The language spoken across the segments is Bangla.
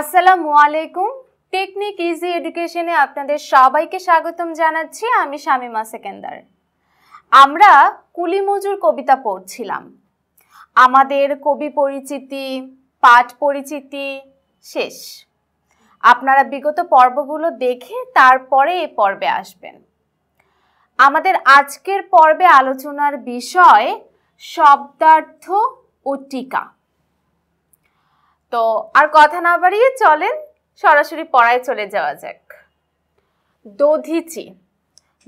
আসসালামু আলাইকুম টেকনিক ইজি এডুকেশনে আপনাদের সবাইকে স্বাগতম জানাচ্ছি আমি শামিমা সেকেন্দার আমরা কুলিমজুর কবিতা পড়ছিলাম আমাদের কবি পরিচিতি পাঠ পরিচিতি শেষ আপনারা বিগত পর্বগুলো দেখে তারপরে এ পর্বে আসবেন আমাদের আজকের পর্বে আলোচনার বিষয় শব্দার্থ ও টিকা তো আর কথা না বাড়িয়ে চলেন সরাসরি পড়ায় চলে যাওয়া যাক দধিচি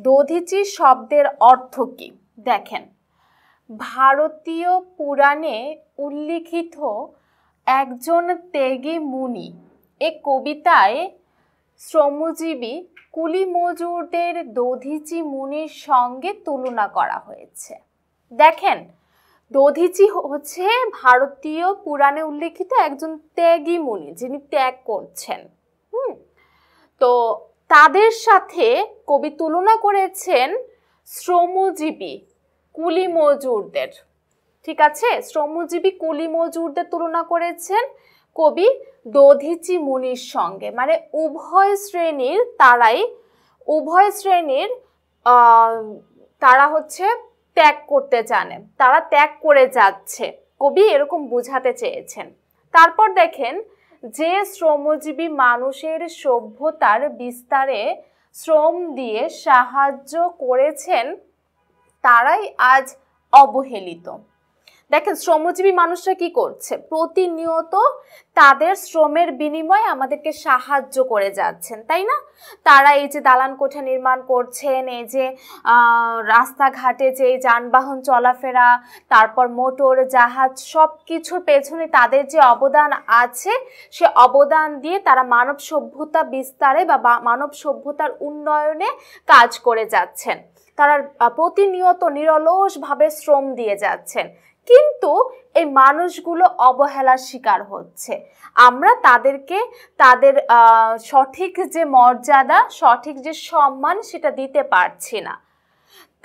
দধিচি শব্দের অর্থ কি দেখেন ভারতীয় পুরাণে উল্লিখিত একজন তেগি মুনি এ কবিতায় শ্রমজীবী কুলি মজুরদের দধিচি মুনির সঙ্গে তুলনা করা হয়েছে দেখেন দধিচি হচ্ছে ভারতীয় পুরাণে উল্লেখিত একজন ত্যাগী মুনি যিনি ত্যাগ করছেন হুম তো তাদের সাথে কবি তুলনা করেছেন শ্রমজীবী কুলি মজুরদের ঠিক আছে শ্রমজীবী কুলি মজুরদের তুলনা করেছেন কবি দধিচি মুনির সঙ্গে মানে উভয় শ্রেণীর তারাই উভয় শ্রেণীর তারা হচ্ছে ত্যাগ করতে চান তারা ত্যাগ করে যাচ্ছে কবি এরকম বুঝাতে চেয়েছেন তারপর দেখেন যে শ্রমজীবী মানুষের সভ্যতার বিস্তারে শ্রম দিয়ে সাহায্য করেছেন তারাই আজ অবহেলিত দেখেন শ্রমজীবী মানুষরা কি করছে প্রতিনিয়ত তাদের শ্রমের বিনিময়ে আমাদেরকে সাহায্য করে যাচ্ছেন তাই না তারা এই যে দালান কোঠা নির্মাণ করছেন এই যে রাস্তাঘাটে যে যানবাহন চলাফেরা তারপর মোটর জাহাজ সব কিছুর পেছনে তাদের যে অবদান আছে সে অবদান দিয়ে তারা মানব সভ্যতা বিস্তারে বা মানব সভ্যতার উন্নয়নে কাজ করে যাচ্ছেন তারা প্রতিনিয়ত নিরলসভাবে শ্রম দিয়ে যাচ্ছেন কিন্তু এই মানুষগুলো অবহেলার শিকার হচ্ছে আমরা তাদেরকে তাদের সঠিক যে মর্যাদা সঠিক যে সম্মান সেটা দিতে পারছি না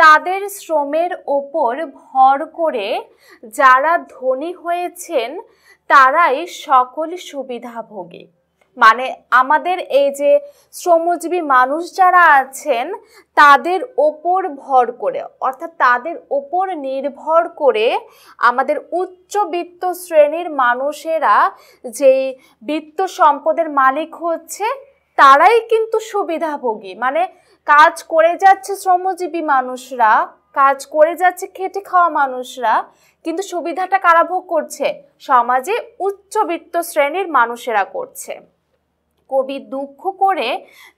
তাদের শ্রমের ওপর ভর করে যারা ধনী হয়েছেন তারাই সকল সুবিধাভোগী মানে আমাদের এই যে শ্রমজীবী মানুষ যারা আছেন তাদের ওপর ভর করে অর্থাৎ তাদের ওপর নির্ভর করে আমাদের উচ্চবিত্ত শ্রেণীর মানুষেরা যেই বিত্ত সম্পদের মালিক হচ্ছে তারাই কিন্তু সুবিধাভোগী মানে কাজ করে যাচ্ছে শ্রমজীবী মানুষরা কাজ করে যাচ্ছে খেটে খাওয়া মানুষরা কিন্তু সুবিধাটা কারা ভোগ করছে সমাজে উচ্চবিত্ত শ্রেণীর মানুষেরা করছে কবি দুঃখ করে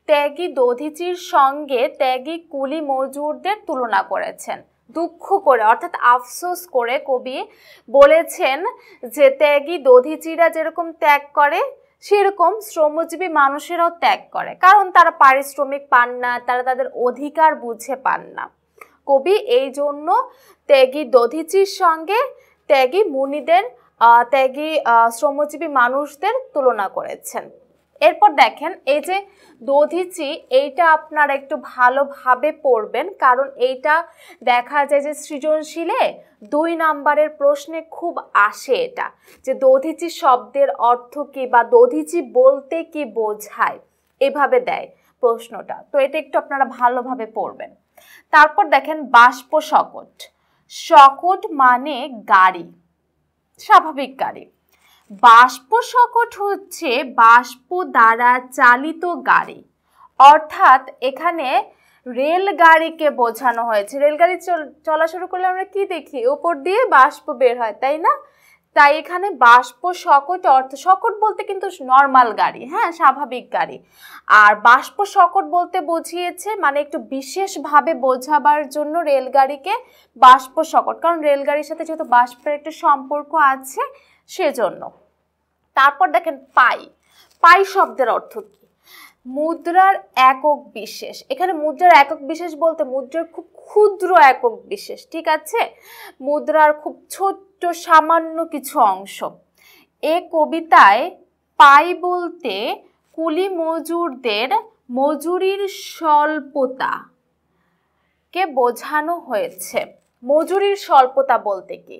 ত্যাগী দধিচির সঙ্গে ত্যাগী কুলি মজুরদের তুলনা করেছেন দুঃখ করে অর্থাৎ আফসোস করে কবি বলেছেন যে ত্যাগী দধিচিরা যেরকম ত্যাগ করে সেরকম শ্রমজীবী মানুষেরাও ত্যাগ করে কারণ তারা পারিশ্রমিক পান না তারা তাদের অধিকার বুঝে পান না কবি এই জন্য ত্যাগী দধিচির সঙ্গে ত্যাগী মুনিদের ত্যাগী শ্রমজীবী মানুষদের তুলনা করেছেন এরপর দেখেন এই যে দধিচি এইটা আপনারা একটু ভালোভাবে পড়বেন কারণ এইটা দেখা যায় যে সৃজনশীলে দুই নাম্বারের প্রশ্নে খুব আসে এটা যে দধিচি শব্দের অর্থ কী বা দধিচি বলতে কি বোঝায় এভাবে দেয় প্রশ্নটা তো এটা একটু আপনারা ভালোভাবে পড়বেন তারপর দেখেন বাষ্প শকট শকট মানে গাড়ি স্বাভাবিক গাড়ি বাষ্প শকট হচ্ছে বাষ্প দ্বারা চালিত গাড়ি অর্থাৎ এখানে রেলগাড়িকে বোঝানো হয়েছে রেলগাড়ি চলা শুরু করলে আমরা কি দেখি ওপর দিয়ে বাষ্প বের হয় তাই না তাই এখানে বাষ্প শকট অর্থ শকট বলতে কিন্তু নর্মাল গাড়ি হ্যাঁ স্বাভাবিক গাড়ি আর বাষ্প শকট বলতে বুঝিয়েছে মানে একটু বিশেষভাবে বোঝাবার জন্য রেলগাড়িকে বাষ্প শকট কারণ রেলগাড়ির সাথে যেহেতু বাষ্পের একটা সম্পর্ক আছে সেজন্য তারপর দেখেন পাই পাই শব্দের অর্থ কি মুদ্রার একক বিশেষ এখানে মুদ্রার একক বিশেষ বলতে মুদ্রার খুব ক্ষুদ্র একক বিশেষ ঠিক আছে মুদ্রার খুব ছোট্ট সামান্য কিছু অংশ এ কবিতায় পাই বলতে কুলি মজুরদের মজুরির স্বল্পতা কে বোঝানো হয়েছে মজুরির স্বল্পতা বলতে কি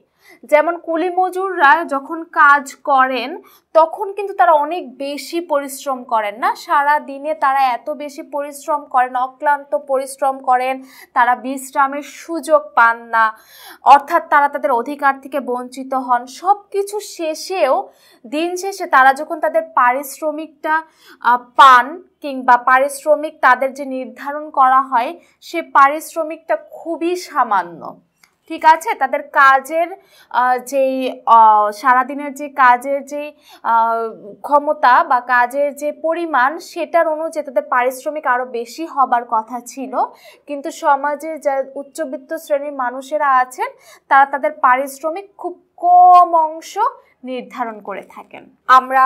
যেমন কুলি মজুররা যখন কাজ করেন তখন কিন্তু তারা অনেক বেশি পরিশ্রম করেন না সারা দিনে তারা এত বেশি পরিশ্রম করেন অক্লান্ত পরিশ্রম করেন তারা বিশ্রামের সুযোগ পান না অর্থাৎ তারা তাদের অধিকার থেকে বঞ্চিত হন সব কিছু শেষেও দিন শেষে তারা যখন তাদের পারিশ্রমিকটা পান কিংবা পারিশ্রমিক তাদের যে নির্ধারণ করা হয় সে পারিশ্রমিকটা খুবই সামান্য ঠিক আছে তাদের কাজের যেই সারাদিনের যে কাজের যে ক্ষমতা বা কাজের যে পরিমাণ সেটার অনুযায়ী তাদের পারিশ্রমিক আরও বেশি হবার কথা ছিল কিন্তু সমাজে যা উচ্চবিত্ত শ্রেণীর মানুষেরা আছেন তারা তাদের পারিশ্রমিক খুব কম অংশ নির্ধারণ করে থাকেন আমরা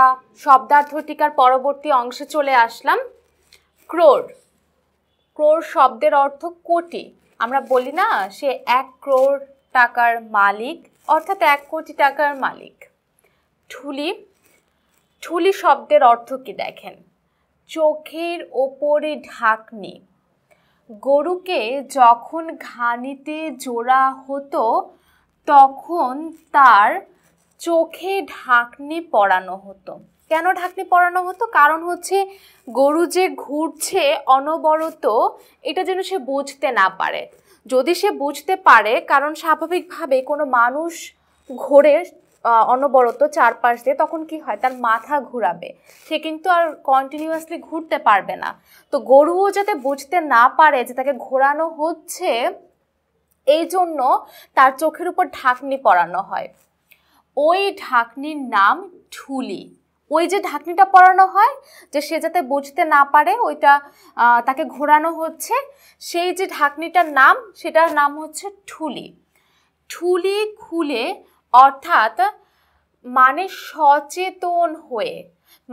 টিকার পরবর্তী অংশে চলে আসলাম ক্রোর ক্রোর শব্দের অর্থ কোটি আমরা বলি না সে এক ক্রোড় টাকার মালিক অর্থাৎ এক কোটি টাকার মালিক ঠুলি ঠুলি শব্দের অর্থ কি দেখেন চোখের ওপরে ঢাকনি গরুকে যখন ঘানিতে জোড়া হতো তখন তার চোখে ঢাকনি পরানো হতো কেন ঢাকনি পরানো হতো কারণ হচ্ছে গরু যে ঘুরছে অনবরত এটা যেন সে বুঝতে না পারে যদি সে বুঝতে পারে কারণ স্বাভাবিকভাবে কোনো মানুষ ঘোরে অনবরত চারপাশ দিয়ে তখন কি হয় তার মাথা ঘুরাবে সে কিন্তু আর কন্টিনিউয়াসলি ঘুরতে পারবে না তো গরুও যাতে বুঝতে না পারে যে তাকে ঘোরানো হচ্ছে এই জন্য তার চোখের উপর ঢাকনি পরানো হয় ওই ঢাকনির নাম ঢুলি ওই যে ঢাকনিটা পরানো হয় যে সে যাতে বুঝতে না পারে ওইটা তাকে ঘোরানো হচ্ছে সেই যে ঢাকনিটার নাম সেটার নাম হচ্ছে ঠুলি ঠুলি খুলে অর্থাৎ মানে সচেতন হয়ে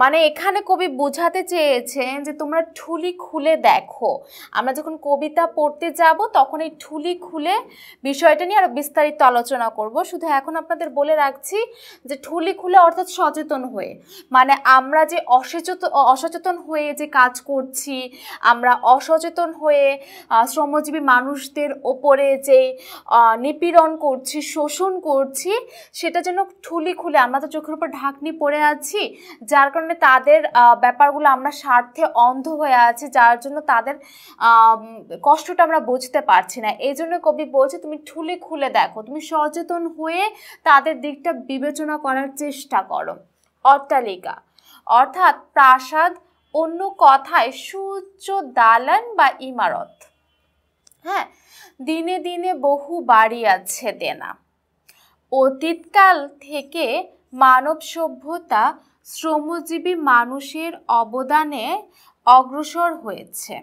মানে এখানে কবি বোঝাতে চেয়েছেন যে তোমরা ঠুলি খুলে দেখো আমরা যখন কবিতা পড়তে যাব তখন এই ঠুলি খুলে বিষয়টা নিয়ে আরও বিস্তারিত আলোচনা করব শুধু এখন আপনাদের বলে রাখছি যে ঠুলি খুলে অর্থাৎ সচেতন হয়ে মানে আমরা যে অসচেতন অসচেতন হয়ে যে কাজ করছি আমরা অসচেতন হয়ে শ্রমজীবী মানুষদের ওপরে যে নিপীড়ন করছি শোষণ করছি সেটা যেন ঠুলি খুলে আমরা তো চোখের উপর ঢাকনি পড়ে আছি যার কারণে কারণে তাদের ব্যাপারগুলো আমরা স্বার্থে অন্ধ হয়ে আছি যার জন্য তাদের কষ্টটা আমরা বুঝতে পারছি না এই জন্য কবি বলছে তুমি ঠুলে খুলে দেখো তুমি সচেতন হয়ে তাদের দিকটা বিবেচনা করার চেষ্টা করো অট্টালিকা অর্থাৎ প্রাসাদ অন্য কথায় সূর্য দালান বা ইমারত হ্যাঁ দিনে দিনে বহু বাড়ি আছে দেনা অতীতকাল থেকে মানব সভ্যতা শ্রমজীবী মানুষের অবদানে অগ্রসর হয়েছে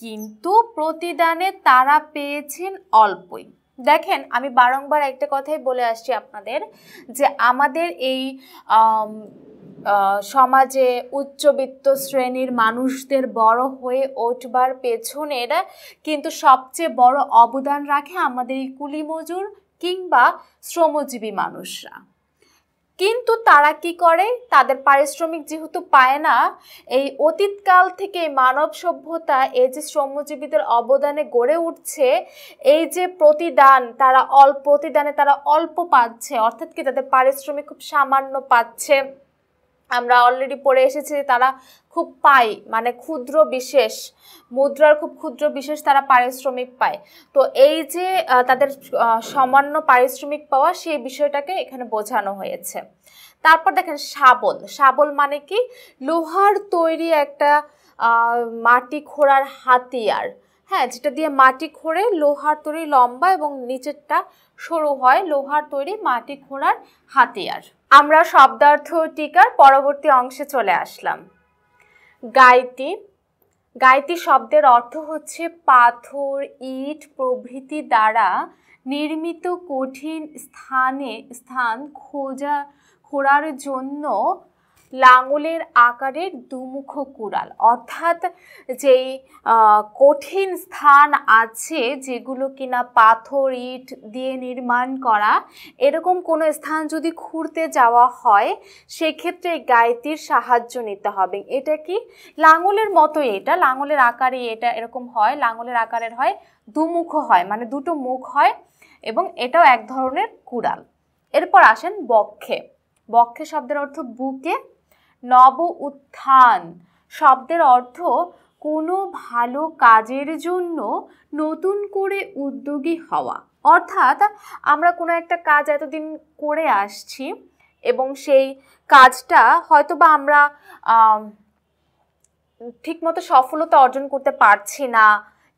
কিন্তু প্রতিদানে তারা পেয়েছেন অল্পই দেখেন আমি বারংবার একটা কথাই বলে আসছি আপনাদের যে আমাদের এই সমাজে উচ্চবিত্ত শ্রেণীর মানুষদের বড় হয়ে ওঠবার পেছনের কিন্তু সবচেয়ে বড় অবদান রাখে আমাদের এই কুলি মজুর কিংবা শ্রমজীবী মানুষরা কিন্তু তারা কি করে তাদের পারিশ্রমিক যেহেতু পায় না এই অতীতকাল থেকে মানব সভ্যতা এই যে শ্রমজীবীদের অবদানে গড়ে উঠছে এই যে প্রতিদান তারা অল্প প্রতিদানে তারা অল্প পাচ্ছে অর্থাৎ কি তাদের পারিশ্রমিক খুব সামান্য পাচ্ছে আমরা অলরেডি পড়ে এসেছি তারা খুব পায় মানে ক্ষুদ্র বিশেষ মুদ্রার খুব ক্ষুদ্র বিশেষ তারা পারিশ্রমিক পায় তো এই যে তাদের সামান্য পারিশ্রমিক পাওয়া সেই বিষয়টাকে এখানে বোঝানো হয়েছে তারপর দেখেন শাবল শাবল মানে কি লোহার তৈরি একটা মাটি খোঁড়ার হাতিয়ার হ্যাঁ যেটা দিয়ে মাটি খোঁড়ে লোহার তৈরি লম্বা এবং নিচেরটা সরু হয় লোহার তৈরি মাটি খোঁড়ার হাতিয়ার আমরা শব্দার্থ টিকার পরবর্তী অংশে চলে আসলাম গায়তি গায়তি শব্দের অর্থ হচ্ছে পাথর ইট প্রভৃতি দ্বারা নির্মিত কঠিন স্থানে স্থান খোঁজা খোঁড়ার জন্য লাঙলের আকারের দুমুখ কুড়াল অর্থাৎ যে কঠিন স্থান আছে যেগুলো কিনা পাথর ইট দিয়ে নির্মাণ করা এরকম কোনো স্থান যদি খুঁড়তে যাওয়া হয় সেক্ষেত্রে গায়তির সাহায্য নিতে হবে এটা কি লাঙলের মতোই এটা লাঙলের আকারে এটা এরকম হয় লাঙলের আকারের হয় দুমুখ হয় মানে দুটো মুখ হয় এবং এটাও এক ধরনের কুড়াল এরপর আসেন বক্ষে বক্ষে শব্দের অর্থ বুকে নব উত্থান শব্দের অর্থ কোনো ভালো কাজের জন্য নতুন করে উদ্যোগী হওয়া অর্থাৎ আমরা কোনো একটা কাজ এতদিন করে আসছি এবং সেই কাজটা হয়তো বা আমরা ঠিকমতো সফলতা অর্জন করতে পারছি না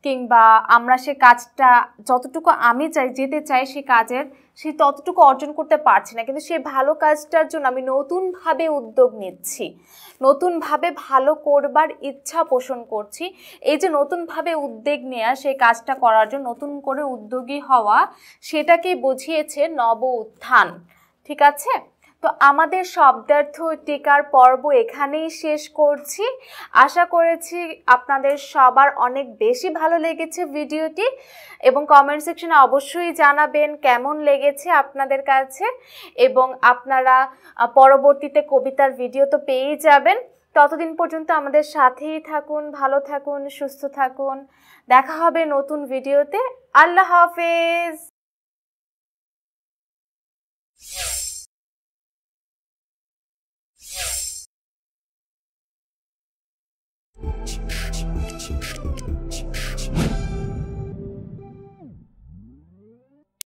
কিংবা আমরা সে কাজটা যতটুকু আমি চাই যেতে চাই সে কাজের সে ততটুকু অর্জন করতে পারছি না কিন্তু সেই ভালো কাজটার জন্য আমি নতুনভাবে উদ্যোগ নিচ্ছি নতুনভাবে ভালো করবার ইচ্ছা পোষণ করছি এই যে নতুনভাবে উদ্যোগ নেওয়া সেই কাজটা করার জন্য নতুন করে উদ্যোগী হওয়া সেটাকে বুঝিয়েছে নব উত্থান ঠিক আছে তো আমাদের শব্দার্থ টিকার পর্ব এখানেই শেষ করছি আশা করেছি আপনাদের সবার অনেক বেশি ভালো লেগেছে ভিডিওটি এবং কমেন্ট সেকশনে অবশ্যই জানাবেন কেমন লেগেছে আপনাদের কাছে এবং আপনারা পরবর্তীতে কবিতার ভিডিও তো পেয়েই যাবেন ততদিন পর্যন্ত আমাদের সাথেই থাকুন ভালো থাকুন সুস্থ থাকুন দেখা হবে নতুন ভিডিওতে আল্লাহ হাফেজ